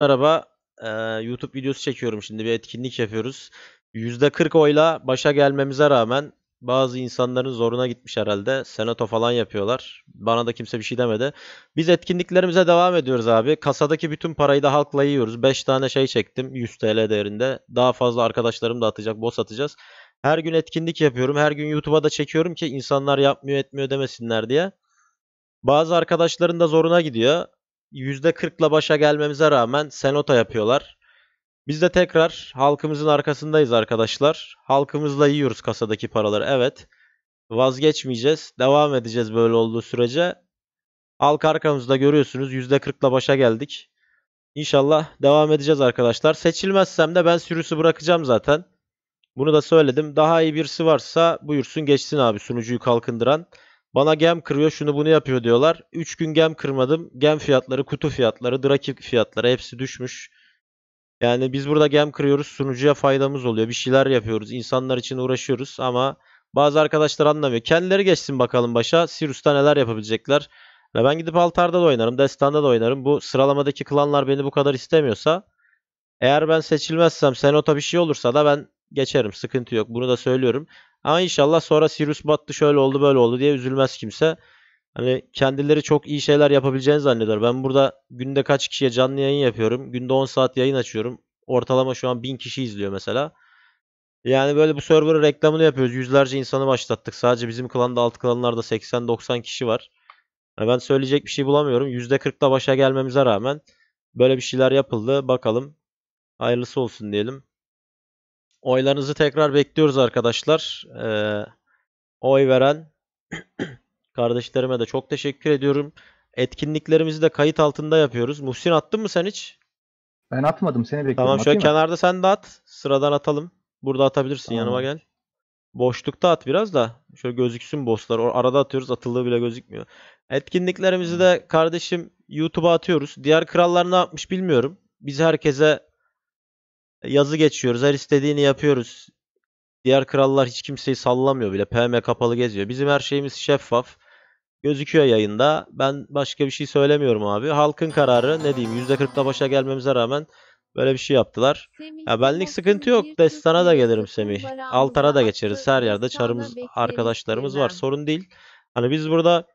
Merhaba. Ee, YouTube videosu çekiyorum şimdi. Bir etkinlik yapıyoruz. %40 oyla başa gelmemize rağmen bazı insanların zoruna gitmiş herhalde. Senato falan yapıyorlar. Bana da kimse bir şey demedi. Biz etkinliklerimize devam ediyoruz abi. Kasadaki bütün parayı da halkla yiyoruz. 5 tane şey çektim 100 TL değerinde. Daha fazla arkadaşlarım da atacak, boss atacağız. Her gün etkinlik yapıyorum. Her gün YouTube'a da çekiyorum ki insanlar yapmıyor etmiyor demesinler diye. Bazı arkadaşların da zoruna gidiyor. %40'la başa gelmemize rağmen senota yapıyorlar. Biz de tekrar halkımızın arkasındayız arkadaşlar. Halkımızla yiyoruz kasadaki paraları. Evet. Vazgeçmeyeceğiz. Devam edeceğiz böyle olduğu sürece. Halk arkamızda görüyorsunuz. %40'la başa geldik. İnşallah devam edeceğiz arkadaşlar. Seçilmezsem de ben sürüsü bırakacağım zaten. Bunu da söyledim. Daha iyi birisi varsa buyursun geçsin abi sunucuyu kalkındıran. Bana gem kırıyor şunu bunu yapıyor diyorlar. 3 gün gem kırmadım. Gem fiyatları, kutu fiyatları, draki fiyatları hepsi düşmüş. Yani biz burada gem kırıyoruz. Sunucuya faydamız oluyor. Bir şeyler yapıyoruz. insanlar için uğraşıyoruz ama bazı arkadaşlar anlamıyor. Kendileri geçsin bakalım başa. Sirus'ta neler yapabilecekler. Ve ben gidip altarda da oynarım. Destanda da oynarım. Bu sıralamadaki klanlar beni bu kadar istemiyorsa eğer ben seçilmezsem Senota bir şey olursa da ben geçerim. Sıkıntı yok. Bunu da söylüyorum. Ama inşallah sonra Sirius battı şöyle oldu böyle oldu diye üzülmez kimse. Hani kendileri çok iyi şeyler yapabileceğini zannediyor. Ben burada günde kaç kişiye canlı yayın yapıyorum. Günde 10 saat yayın açıyorum. Ortalama şu an 1000 kişi izliyor mesela. Yani böyle bu server'ın reklamını yapıyoruz. Yüzlerce insanı başlattık. Sadece bizim klanda alt klanlarda 80-90 kişi var. Yani ben söyleyecek bir şey bulamıyorum. %40'la başa gelmemize rağmen böyle bir şeyler yapıldı. Bakalım hayırlısı olsun diyelim. Oylarınızı tekrar bekliyoruz arkadaşlar. Ee, oy veren kardeşlerime de çok teşekkür ediyorum. Etkinliklerimizi de kayıt altında yapıyoruz. Muhsin attın mı sen hiç? Ben atmadım seni bekliyorum. Tamam şöyle kenarda sen de at. Sıradan atalım. Burada atabilirsin tamam. yanıma gel. Boşlukta at biraz da. Şöyle gözüksün bosslar. O arada atıyoruz atıldığı bile gözükmüyor. Etkinliklerimizi de kardeşim YouTube'a atıyoruz. Diğer krallar ne yapmış bilmiyorum. Biz herkese Yazı geçiyoruz. Her istediğini yapıyoruz. Diğer krallar hiç kimseyi sallamıyor bile. PM kapalı geziyor. Bizim her şeyimiz şeffaf. Gözüküyor yayında. Ben başka bir şey söylemiyorum abi. Halkın kararı ne diyeyim %40'la başa gelmemize rağmen böyle bir şey yaptılar. Ya benlik sıkıntı yok. Destana da gelirim Semih. Altara da geçeriz. Her yerde çarımız arkadaşlarımız var. Sorun değil. Hani biz burada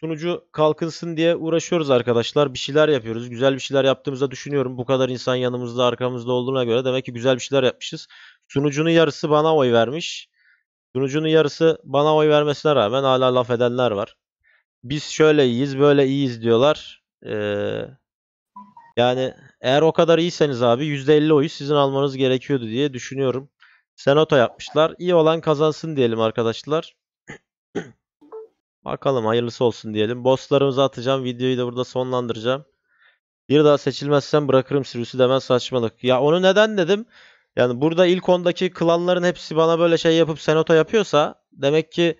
sunucu kalkınsın diye uğraşıyoruz arkadaşlar. Bir şeyler yapıyoruz. Güzel bir şeyler yaptığımızda düşünüyorum. Bu kadar insan yanımızda arkamızda olduğuna göre demek ki güzel bir şeyler yapmışız. Sunucunun yarısı bana oy vermiş. Sunucunun yarısı bana oy vermesine rağmen hala laf edenler var. Biz şöyle iyiyiz böyle iyiyiz diyorlar. Ee, yani eğer o kadar iyiyseniz abi %50 oyu sizin almanız gerekiyordu diye düşünüyorum. Senato yapmışlar. İyi olan kazansın diyelim arkadaşlar. Bakalım hayırlısı olsun diyelim. Bosslarımızı atacağım. Videoyu da burada sonlandıracağım. Bir daha seçilmezsem bırakırım Sirius'u demen saçmalık. Ya onu neden dedim? Yani burada ilk ondaki klanların hepsi bana böyle şey yapıp senota yapıyorsa demek ki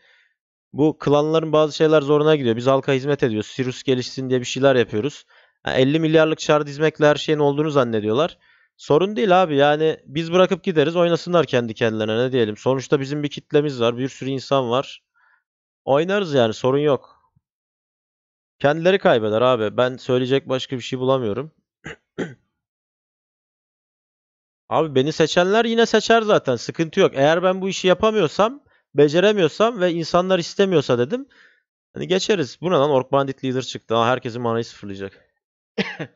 bu klanların bazı şeyler zoruna gidiyor. Biz halka hizmet ediyoruz. Sirius gelişsin diye bir şeyler yapıyoruz. Yani 50 milyarlık şard hizmetle her şeyin olduğunu zannediyorlar. Sorun değil abi yani biz bırakıp gideriz oynasınlar kendi kendilerine ne diyelim. Sonuçta bizim bir kitlemiz var bir sürü insan var. Oynarız yani sorun yok. Kendileri kaybeder abi. Ben söyleyecek başka bir şey bulamıyorum. abi beni seçenler yine seçer zaten. Sıkıntı yok. Eğer ben bu işi yapamıyorsam, beceremiyorsam ve insanlar istemiyorsa dedim. Hani geçeriz. Bu ne lan? Ork Bandit Leader çıktı. Ha, herkesin manayı sıfırlayacak.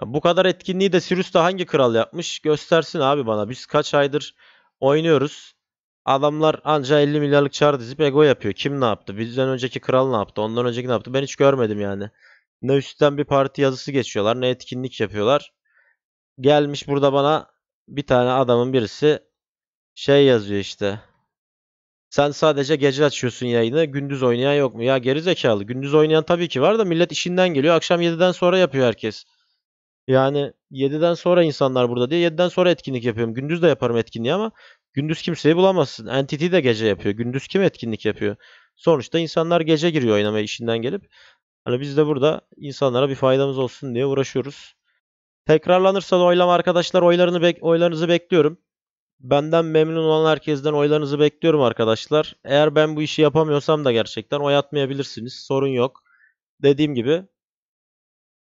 bu kadar etkinliği de Sirius da hangi kral yapmış? Göstersin abi bana. Biz kaç aydır oynuyoruz. Adamlar anca 50 milyarlık çar dizip ego yapıyor. Kim ne yaptı? Bizden önceki kral ne yaptı? Ondan önceki ne yaptı? Ben hiç görmedim yani. Ne üstten bir parti yazısı geçiyorlar ne etkinlik yapıyorlar. Gelmiş burada bana bir tane adamın birisi şey yazıyor işte. Sen sadece gece açıyorsun yayını. Gündüz oynayan yok mu? Ya gerizekalı, Gündüz oynayan tabii ki var da millet işinden geliyor. Akşam 7'den sonra yapıyor herkes. Yani 7'den sonra insanlar burada diye 7'den sonra etkinlik yapıyorum. Gündüz de yaparım etkinliği ama Gündüz kimseyi bulamazsın. Entity de gece yapıyor. Gündüz kim etkinlik yapıyor? Sonuçta insanlar gece giriyor oynamaya işinden gelip. Hani biz de burada insanlara bir faydamız olsun diye uğraşıyoruz. Tekrarlanırsa da oylama arkadaşlar oylarını bek oylarınızı bekliyorum. Benden memnun olan herkesten oylarınızı bekliyorum arkadaşlar. Eğer ben bu işi yapamıyorsam da gerçekten oy atmayabilirsiniz. Sorun yok. Dediğim gibi.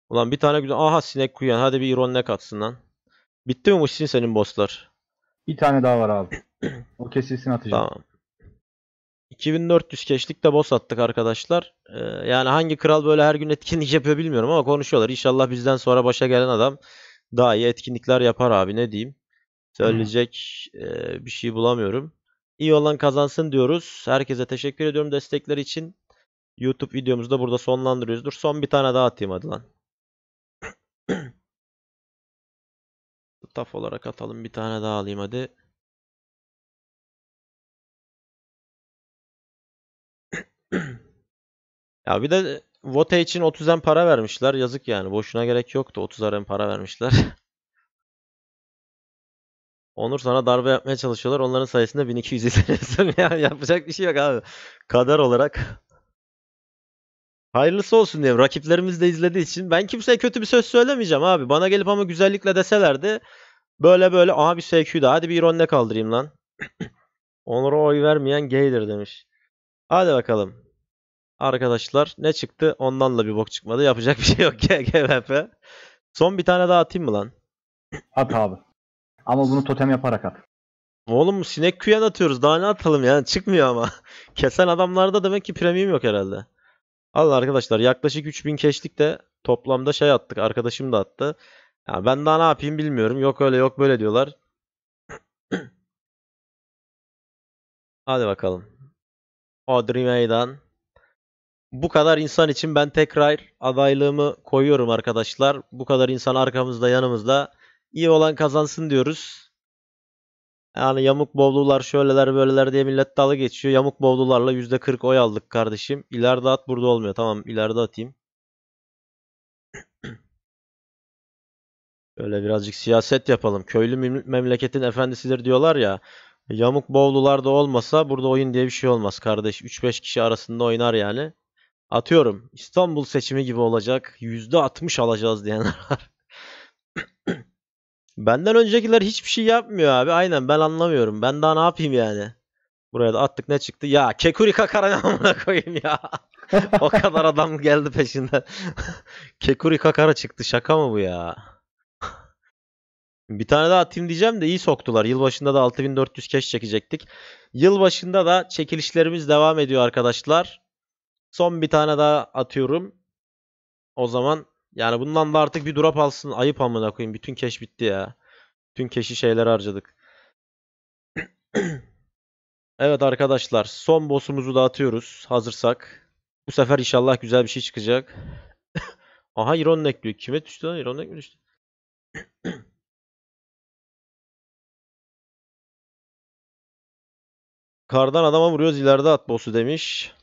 Ulan bir tane güzel. Aha sinek kuyan. Hadi bir ironnek katsın lan. Bitti mi bu işin senin bosslar? Bir tane daha var abi. O kesilsin atacağım. Tamam. 2400 keşlik de boss attık arkadaşlar. Ee, yani hangi kral böyle her gün etkinlik yapıyor bilmiyorum ama konuşuyorlar. İnşallah bizden sonra başa gelen adam daha iyi etkinlikler yapar abi ne diyeyim. Söyleyecek e, bir şey bulamıyorum. İyi olan kazansın diyoruz. Herkese teşekkür ediyorum destekler için. YouTube videomuzu da burada sonlandırıyoruzdur. Son bir tane daha atayım hadi lan. Taf olarak atalım. Bir tane daha alayım hadi. ya bir de e, Vote için 30 m para vermişler. Yazık yani. Boşuna gerek yoktu. 30 aran para vermişler. Onur sana darbe yapmaya çalışıyorlar. Onların sayesinde 1200 izleniyorsun. ya yapacak bir şey yok abi. Kader olarak. Hayırlısı olsun diyeyim. Rakiplerimiz de izlediği için. Ben kimseye kötü bir söz söylemeyeceğim abi. Bana gelip ama güzellikle deselerdi Böyle böyle aha bir SQ'da hadi bir ironine kaldırayım lan. Onur'a oy vermeyen gaydir demiş. Hadi bakalım. Arkadaşlar ne çıktı? Ondan da bir bok çıkmadı. Yapacak bir şey yok GGVP. Son bir tane daha atayım mı lan? At abi. Ama bunu totem yaparak at. Oğlum sinek küyen atıyoruz. Daha ne atalım yani? Çıkmıyor ama. Kesen adamlarda demek ki premium yok herhalde. Alın arkadaşlar yaklaşık 3000 keştik de toplamda şey attık. Arkadaşım da attı. Yani ben daha ne yapayım bilmiyorum. Yok öyle yok böyle diyorlar. Hadi bakalım. Audrey Meydan. Bu kadar insan için ben tekrar adaylığımı koyuyorum arkadaşlar. Bu kadar insan arkamızda yanımızda. İyi olan kazansın diyoruz. Yani yamuk bovlular şöyleler böyleler diye millet dalı geçiyor. Yamuk bovlularla %40 oy aldık kardeşim. İleride at burada olmuyor. Tamam ileride atayım. Öyle birazcık siyaset yapalım. Köylü memleketin efendisidir diyorlar ya. Yamuk Bovlular da olmasa burada oyun diye bir şey olmaz kardeş. 3-5 kişi arasında oynar yani. Atıyorum İstanbul seçimi gibi olacak. %60 alacağız diyenler var. Benden öncekiler hiçbir şey yapmıyor abi. Aynen ben anlamıyorum. Ben daha ne yapayım yani? Buraya da attık ne çıktı? Ya Kekurika Karanamına koyayım ya. o kadar adam geldi peşinden. Kekurika Kara çıktı. Şaka mı bu ya? Bir tane daha atayım diyeceğim de iyi soktular. Yılbaşında da 6400 keş çekecektik. Yılbaşında da çekilişlerimiz devam ediyor arkadaşlar. Son bir tane daha atıyorum. O zaman yani bundan da artık bir drop alsın. Ayıp amına koyayım. Bütün keş bitti ya. Bütün keşi şeyler harcadık. evet arkadaşlar. Son boss'umuzu da atıyoruz. Hazırsak. Bu sefer inşallah güzel bir şey çıkacak. Aha Iron Neck diyor. Kime düştü lan? Iron mi düştü? Kardan adama vuruyoruz ileride at boss'u demiş.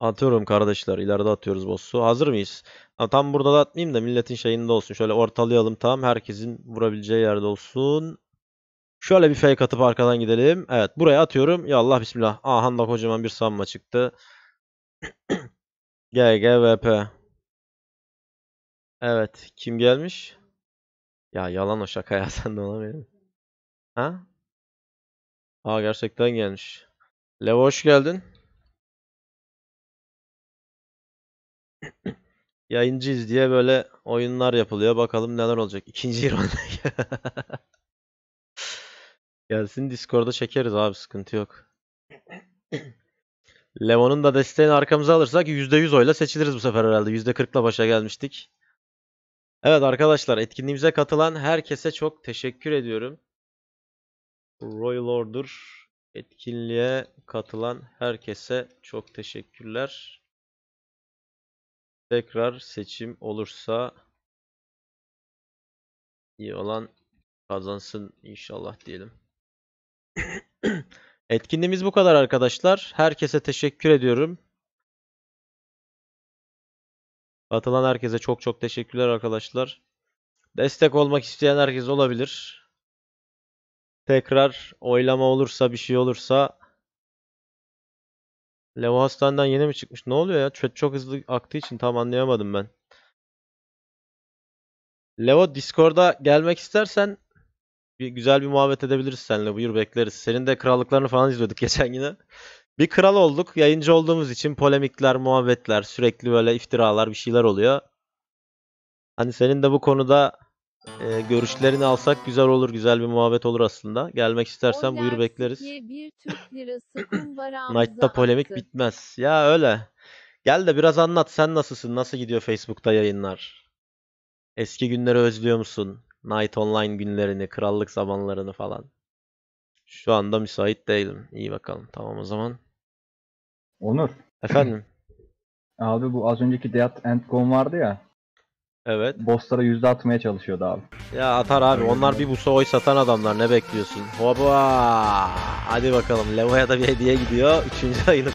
Atıyorum kardeşler. ileride atıyoruz boss'u. Hazır mıyız? tam burada da atmayayım da milletin şeyinde olsun. Şöyle ortalayalım tamam. Herkesin vurabileceği yerde olsun. Şöyle bir fake atıp arkadan gidelim. Evet buraya atıyorum. Ya Allah bismillah. Ahan da kocaman bir sanma çıktı. GGVP. Evet kim gelmiş? Ya yalan o şaka ya sen de olamayın. Ha? Aa gerçekten gelmiş. Levo hoş geldin. Yayıncıyız diye böyle oyunlar yapılıyor. Bakalım neler olacak. İkinci round. Gelsin Discord'a çekeriz abi sıkıntı yok. Levon'un da desteğini arkamıza alırsak %100 oyla seçiliriz bu sefer herhalde. %40'la başa gelmiştik. Evet arkadaşlar etkinliğimize katılan herkese çok teşekkür ediyorum. Royal Order etkinliğe katılan herkese çok teşekkürler. Tekrar seçim olursa iyi olan kazansın inşallah diyelim. Etkinliğimiz bu kadar arkadaşlar. Herkese teşekkür ediyorum. Katılan herkese çok çok teşekkürler arkadaşlar. Destek olmak isteyen herkes olabilir. Tekrar oylama olursa bir şey olursa Levo hastaneden yeni mi çıkmış? Ne oluyor ya? Chat çok hızlı aktığı için tam anlayamadım ben. Levo Discord'a gelmek istersen bir güzel bir muhabbet edebiliriz seninle. Buyur bekleriz. Senin de krallıklarını falan izliyorduk geçen yine. Bir kral olduk. Yayıncı olduğumuz için polemikler, muhabbetler, sürekli böyle iftiralar bir şeyler oluyor. Hani senin de bu konuda e, görüşlerini alsak güzel olur. Güzel bir muhabbet olur aslında. Gelmek istersen o buyur bekleriz. Bir Türk lirası Night'ta polemik attı. bitmez. Ya öyle. Gel de biraz anlat. Sen nasılsın? Nasıl gidiyor Facebook'ta yayınlar? Eski günleri özlüyor musun? Night Online günlerini, krallık zamanlarını falan. Şu anda müsait değilim. İyi bakalım. Tamam o zaman. Onur. Efendim? Abi bu az önceki Death and Gone vardı ya. Evet. Bosslara yüzde atmaya çalışıyordu abi. Ya atar abi. Onlar bir busa oy satan adamlar. Ne bekliyorsun? Hoba. Hadi bakalım. Levo'ya da bir hediye gidiyor. Üçüncü ayını